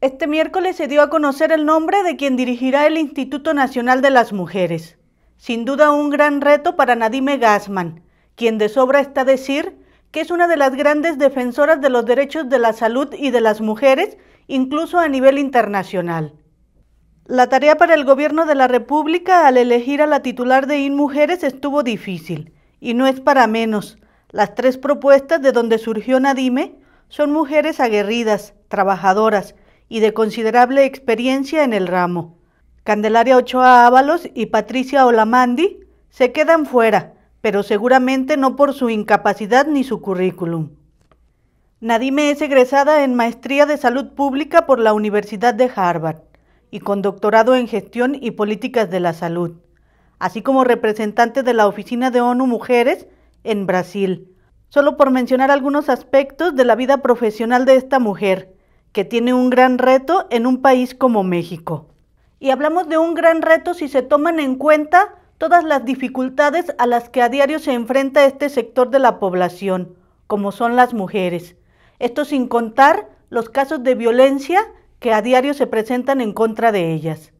Este miércoles se dio a conocer el nombre de quien dirigirá el Instituto Nacional de las Mujeres. Sin duda un gran reto para Nadime Gassman, quien de sobra está decir que es una de las grandes defensoras de los derechos de la salud y de las mujeres, incluso a nivel internacional. La tarea para el Gobierno de la República al elegir a la titular de InMujeres estuvo difícil, y no es para menos. Las tres propuestas de donde surgió Nadime son mujeres aguerridas, trabajadoras, y de considerable experiencia en el ramo. Candelaria Ochoa Ábalos y Patricia Olamandi se quedan fuera, pero seguramente no por su incapacidad ni su currículum. Nadime es egresada en Maestría de Salud Pública por la Universidad de Harvard y con doctorado en Gestión y Políticas de la Salud, así como representante de la Oficina de ONU Mujeres en Brasil, solo por mencionar algunos aspectos de la vida profesional de esta mujer que tiene un gran reto en un país como México. Y hablamos de un gran reto si se toman en cuenta todas las dificultades a las que a diario se enfrenta este sector de la población, como son las mujeres. Esto sin contar los casos de violencia que a diario se presentan en contra de ellas.